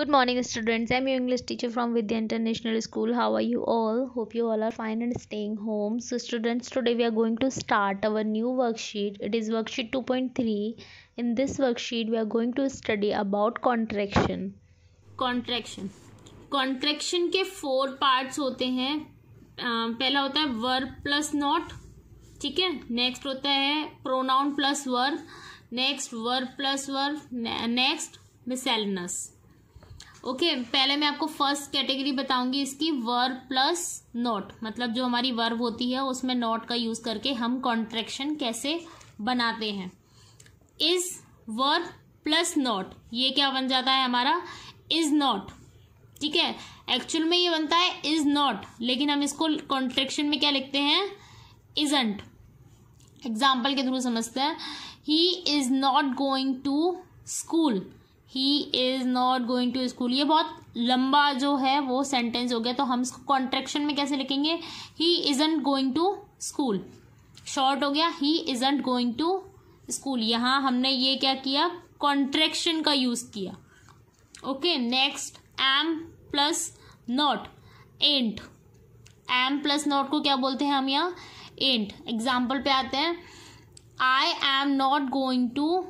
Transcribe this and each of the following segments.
good morning students i'm your english teacher from vidya international school how are you all hope you all are fine and staying home so students today we are going to start our new worksheet it is worksheet 2.3 in this worksheet we are going to study about contraction contraction contraction के four parts होते हैं पहला होता है verb plus not ठीक है next होता है pronoun plus verb next verb plus verb next miscellaneous okay okay, पहले मैं आपको फर्स्ट कैटेगरी बताऊंगी इसकी वर्ब प्लस नोट मतलब जो हमारी वर्ब होती है उसमें नोट का यूज करके हम कॉन्ट्रेक्शन कैसे बनाते हैं इज वर्ब प्लस नोट ये क्या बन जाता है हमारा इज नॉट ठीक है एक्चुअल में ये बनता है इज नॉट लेकिन हम इसको कॉन्ट्रेक्शन में क्या लिखते हैं इजंट एग्जाम्पल के थ्रू समझते हैं he is not going to school he is not going to school ये बहुत लंबा जो है वो सेंटेंस हो गया तो हम इसको कॉन्ट्रेक्शन में कैसे लिखेंगे he isn't going to school short हो गया he isn't going to school यहाँ हमने ये क्या किया कॉन्ट्रेक्शन का यूज़ किया okay next am plus not ain't am plus not को क्या बोलते हैं हम यहाँ एंट एग्जाम्पल पे आते हैं I am not going to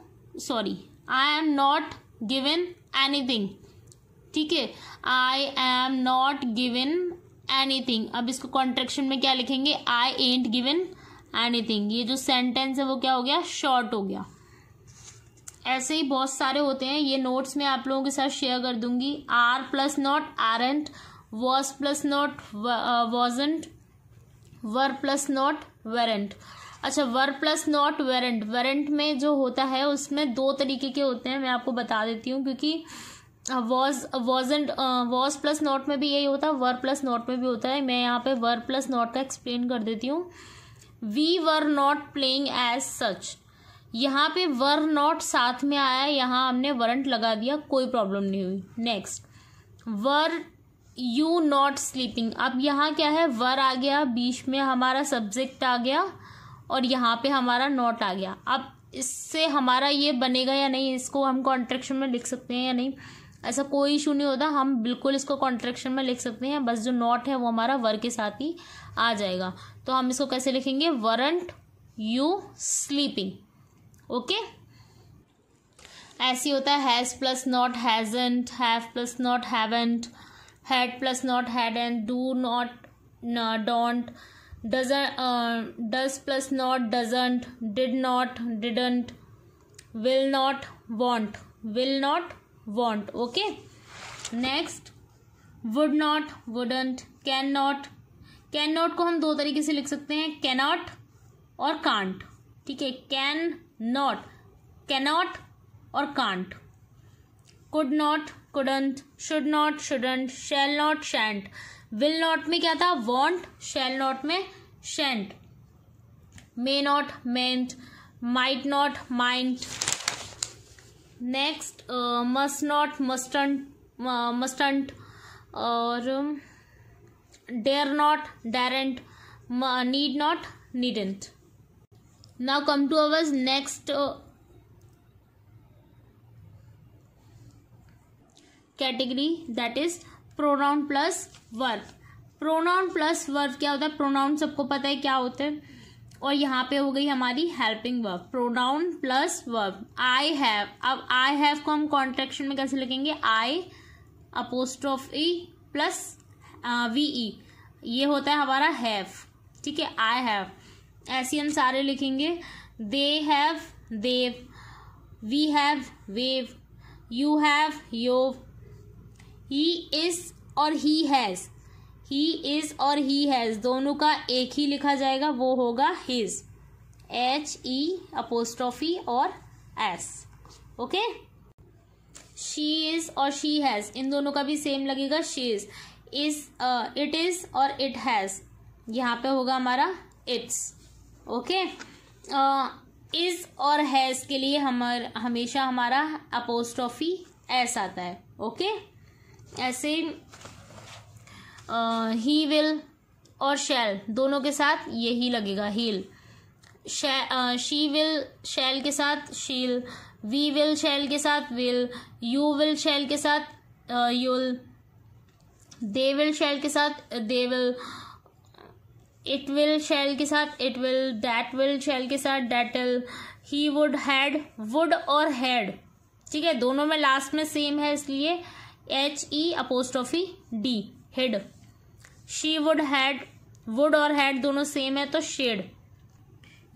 sorry I am not anything ठीक है I am not anything अब इसको कॉन्ट्रेक्शन में क्या लिखेंगे आई एंट एनी थिंग ये जो सेंटेंस है वो क्या हो गया शॉर्ट हो गया ऐसे ही बहुत सारे होते हैं ये नोट्स मैं आप लोगों के साथ शेयर कर दूंगी are plus not aren't was plus not wasn't were plus not weren't अच्छा वर प्लस नॉट वेरेंट वेरेंट में जो होता है उसमें दो तरीके के होते हैं मैं आपको बता देती हूँ क्योंकि was was and was plus not में भी यही होता है वर प्लस नॉट में भी होता है मैं यहाँ पे वर प्लस नॉट का एक्सप्लेन कर देती हूँ we were not playing as such यहाँ पे वर नॉट साथ में आया यहाँ हमने वरंट लगा दिया कोई प्रॉब्लम नहीं हुई next were you not sleeping अब यहाँ क्या है वर आ गया बीच में हमारा सब्जेक्ट आ गया और यहाँ पे हमारा नॉट आ गया अब इससे हमारा ये बनेगा या नहीं इसको हम कॉन्ट्रेक्शन में लिख सकते हैं या नहीं ऐसा कोई इशू नहीं होता हम बिल्कुल इसको कॉन्ट्रेक्शन में लिख सकते हैं बस जो नॉट है वो हमारा वर के साथ ही आ जाएगा तो हम इसको कैसे लिखेंगे वरंट यू स्लीपिंग ओके ऐसे होता है has plus not hasn't have plus not haven't had plus not had and do not don't doesn't does plus not doesn't did not didn't will not want will not want okay next would not wouldn't can not can not को हम दो तरीके से लिख सकते हैं cannot और can't ठीक है कैन नॉट कैनॉट और can't could not couldn't should not shouldn't shall not shan't will not में क्या था वॉन्ट शेल नॉट में shan't may not mayn't might not mightn't next must not mustn't mustn't और dare not daren't need not needn't now come to ours next category that is pronoun plus verb pronoun plus verb क्या होता है pronoun सबको पता है क्या होते हैं और यहाँ पे हो गई हमारी helping verb pronoun plus verb I have अब आई हैव को हम कॉन्ट्रेक्शन में कैसे लिखेंगे I apostrophe E plus V E ये होता है हमारा हैव ठीक है आई हैव ऐसे हम सारे लिखेंगे they have they've we have we've you have you've he is और ही हैज़ ही इज और ही हैज़ दोनों का एक ही लिखा जाएगा वो होगा हिज एच ई अपोस्ट्रॉफी और एस ओके शी इज और शी हैज़ इन दोनों का भी सेम लगेगा she is is it is और इट हैज़ यहाँ पे होगा हमारा इट्स ओके इज और हैज़ के लिए हमार हमेशा हमारा अपोस्ट्रॉफी एस आता है ओके okay? ऐसे ही विल और शैल दोनों के साथ ये ही लगेगा हील शी विल शैल के साथ शील वी विल शैल के साथ विल यू विल शैल के साथ यूल दे विल शैल के साथ they will it will shall के साथ it will that will shall के साथ will he would had would और हैड ठीक है दोनों में लास्ट में सेम है इसलिए H E apostrophe D he'd she would had would और हैड दोनों सेम है तो शेड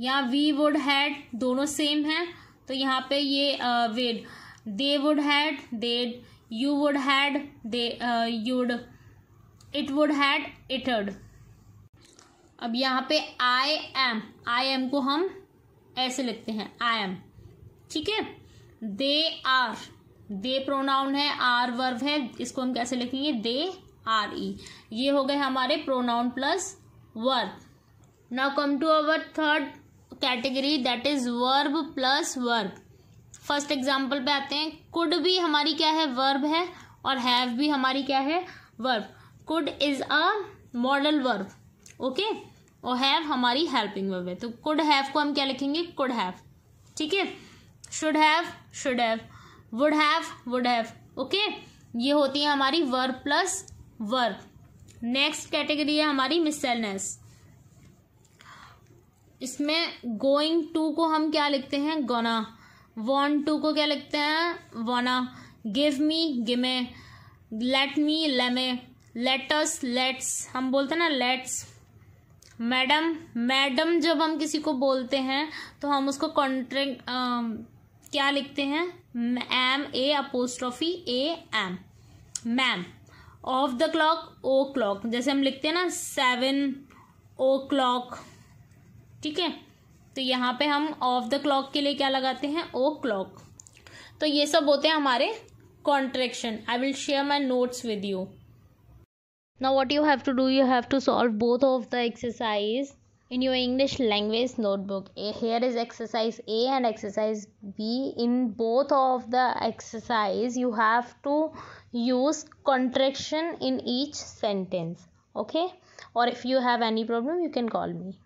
यहाँ वी वुड हैड दोनों सेम है तो यहाँ पे ये we'd they would had they'd you would had they you'd it would had it'd अब यहाँ पे आई एम आई एम को हम ऐसे लिखते हैं आई एम ठीक है दे आर दे प्रोनाउन है आर वर्व है इसको हम कैसे लिखेंगे दे आर ई e। ये हो गए हमारे pronoun plus verb now come to our third category that is verb plus verb first example पे आते हैं कुड भी हमारी क्या है वर्ब है और हैव भी हमारी क्या है verb could is a modal verb okay और हैव हमारी हेल्पिंग वर्ब है तो कुड हैव को हम क्या लिखेंगे कुड हैव ठीक है should have should have would have would have okay ये होती है हमारी verb plus verb next category है हमारी मिसलनेस इसमें गोइंग टू को हम क्या लिखते हैं गोना वन टू को क्या लिखते हैं wanna give me gimme let me lemme let us let's हम बोलते हैं ना लेट्स मैडम मैडम जब हम किसी को बोलते हैं तो हम उसको कॉन्ट्रेक्ट क्या लिखते हैं M A apostrophe A M ma'am of the clock o'clock जैसे हम लिखते हैं ना सेवन ओ क्लॉक ठीक है तो यहाँ पे हम ऑफ द क्लॉक के लिए क्या लगाते हैं ओ क्लॉक तो ये सब होते हैं हमारे contraction I will share my notes with you now what you have to do you have to solve both of the exercise in your English language notebook. Here is exercise A and exercise B. In both of the exercise, you have to use contraction in each sentence. Okay? Or if you have any problem, you can call me.